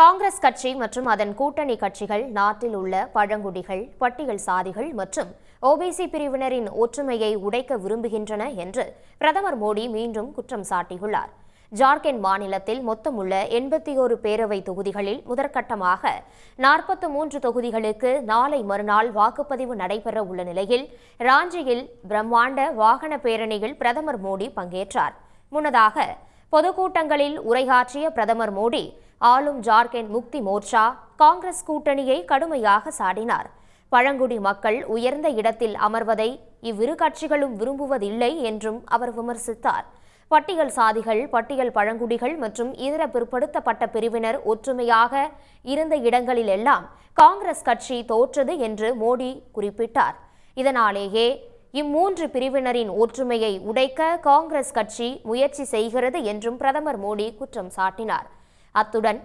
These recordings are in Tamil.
காங்கிரஸ் கட்சி மற்றும் அதன் கூட்டணி கட்சிகள் நாட்டில் உள்ள பழங்குடிகள் பட்டியல் சாதிகள் மற்றும் ஓபிசி பிரிவினரின் ஒற்றுமையை உடைக்க விரும்புகின்றன என்று பிரதமர் மோடி மீண்டும் குற்றம் சாட்டியுள்ளார் ஜார்க்கண்ட் மாநிலத்தில் மொத்தமுள்ள எண்பத்தி ஒரு பேரவை தொகுதிகளில் முதற்கட்டமாக நாற்பத்து மூன்று தொகுதிகளுக்கு நாளை மறுநாள் வாக்குப்பதிவு நடைபெற உள்ள நிலையில் ராஞ்சியில் பிரம்மாண்ட வாகன பேரணியில் பிரதமர் மோடி பங்கேற்றார் முன்னதாக பொதுக்கூட்டங்களில் உரையாற்றிய பிரதமர் மோடி ஆளும் ஜார்க்கண்ட் முக்தி மோர்ச்சா காங்கிரஸ் கூட்டணியை கடுமையாக சாடினார் பழங்குடி மக்கள் உயர்ந்த இடத்தில் அமர்வதை இவ்விரு கட்சிகளும் விரும்புவதில்லை என்றும் அவர் விமர்சித்தார் பட்டியல் சாதிகள் பட்டியல் பழங்குடிகள் மற்றும் இதர பிற்படுத்தப்பட்ட பிரிவினர் ஒற்றுமையாக இருந்த இடங்களிலெல்லாம் காங்கிரஸ் கட்சி தோற்றது என்று மோடி குறிப்பிட்டார் இதனாலேயே இம்மூன்று பிரிவினரின் ஒற்றுமையை உடைக்க காங்கிரஸ் கட்சி முயற்சி செய்கிறது என்றும் பிரதமர் மோடி குற்றம் சாட்டினார் அத்துடன்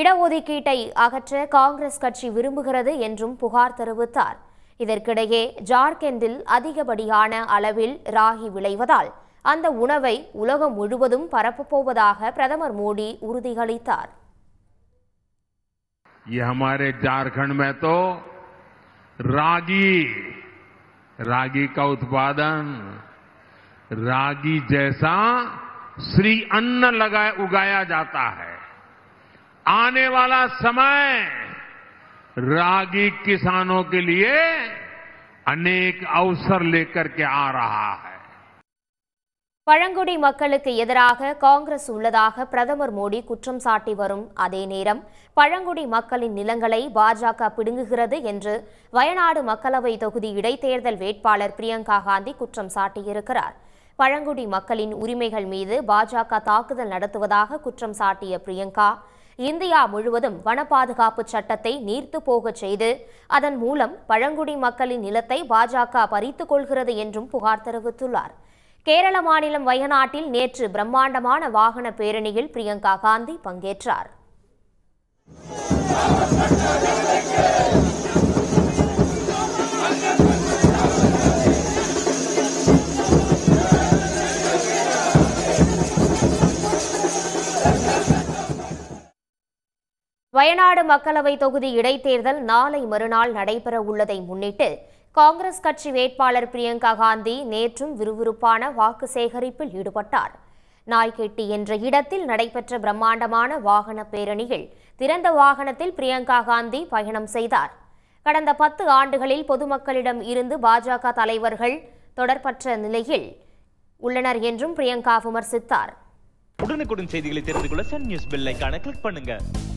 இடஒதுக்கீட்டை அகற்ற காங்கிரஸ் கட்சி விரும்புகிறது என்றும் புகார் தெரிவித்தார் இதற்கிடையே ஜார்க்கண்டில் அதிகப்படியான அளவில் ராகி விளைவதால் அந்த உணவை உலகம் முழுவதும் பரப்பப்போவதாக பிரதமர் மோடி உறுதியளித்தார் रागी का उत्पादन रागी जैसा श्री अन्न लगा उगाया जाता है आने वाला समय रागी किसानों के लिए अनेक अवसर लेकर के आ रहा है பழங்குடி மக்களுக்கு எதிராக காங்கிரஸ் உள்ளதாக பிரதமர் மோடி குற்றம் சாட்டி வரும் அதே நேரம் பழங்குடி மக்களின் நிலங்களை பாஜக பிடுங்குகிறது என்று வயநாடு மக்களவை தொகுதி இடைத்தேர்தல் வேட்பாளர் பிரியங்கா காந்தி குற்றம் சாட்டியிருக்கிறார் பழங்குடி மக்களின் உரிமைகள் மீது பாஜக தாக்குதல் நடத்துவதாக குற்றம் சாட்டிய பிரியங்கா இந்தியா முழுவதும் வன பாதுகாப்பு சட்டத்தை நீர்த்து போகச் செய்து அதன் மூலம் பழங்குடி மக்களின் நிலத்தை பாஜக பறித்துக் கொள்கிறது என்றும் புகார் தெரிவித்துள்ளார் கேரள மாநிலம் வயநாட்டில் நேற்று பிரம்மாண்டமான வாகன பேரணியில் பிரியங்கா காந்தி பங்கேற்றார் வயநாடு மக்களவை தொகுதி இடைத்தேர்தல் நாளை மறுநாள் நடைபெற உள்ளதை முன்னிட்டு காங்கிரஸ் கட்சி வேட்பாளர் பிரியங்கா காந்தி நேற்றும் விறுவிறுப்பான வாக்கு சேகரிப்பில் ஈடுபட்டார் நாய்கெட்டி என்ற இடத்தில் நடைபெற்ற பிரம்மாண்டமான வாகன பேரணியில் திறந்த வாகனத்தில் பிரியங்கா காந்தி பயணம் செய்தார் கடந்த பத்து ஆண்டுகளில் பொதுமக்களிடம் இருந்து பாஜக தலைவர்கள் தொடர்பற்ற நிலையில் உள்ளனர் என்றும் பிரியங்கா விமர்சித்தார் உடனுக்குடன் செய்திகளை தெரிந்து கொள்ள சன் நியூஸ் கிளிக் பண்ணுங்க